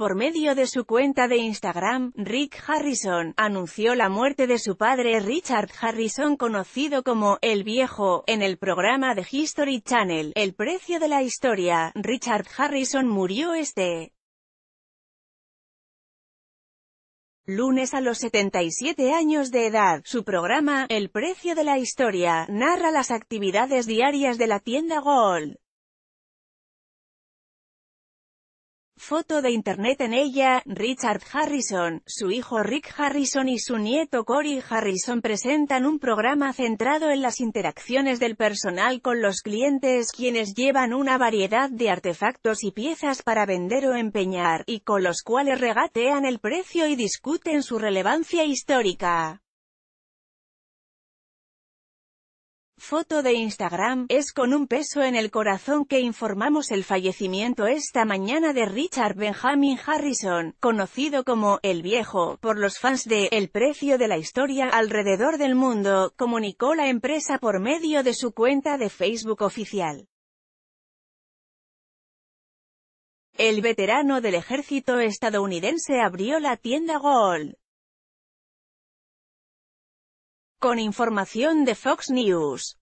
Por medio de su cuenta de Instagram, Rick Harrison anunció la muerte de su padre Richard Harrison conocido como El Viejo, en el programa de History Channel, El Precio de la Historia. Richard Harrison murió este lunes a los 77 años de edad. Su programa, El Precio de la Historia, narra las actividades diarias de la tienda Gold. Foto de internet en ella, Richard Harrison, su hijo Rick Harrison y su nieto Cory Harrison presentan un programa centrado en las interacciones del personal con los clientes quienes llevan una variedad de artefactos y piezas para vender o empeñar, y con los cuales regatean el precio y discuten su relevancia histórica. foto de Instagram, es con un peso en el corazón que informamos el fallecimiento esta mañana de Richard Benjamin Harrison, conocido como El Viejo, por los fans de El Precio de la Historia alrededor del mundo, comunicó la empresa por medio de su cuenta de Facebook oficial. El veterano del ejército estadounidense abrió la tienda Gold. Con información de Fox News.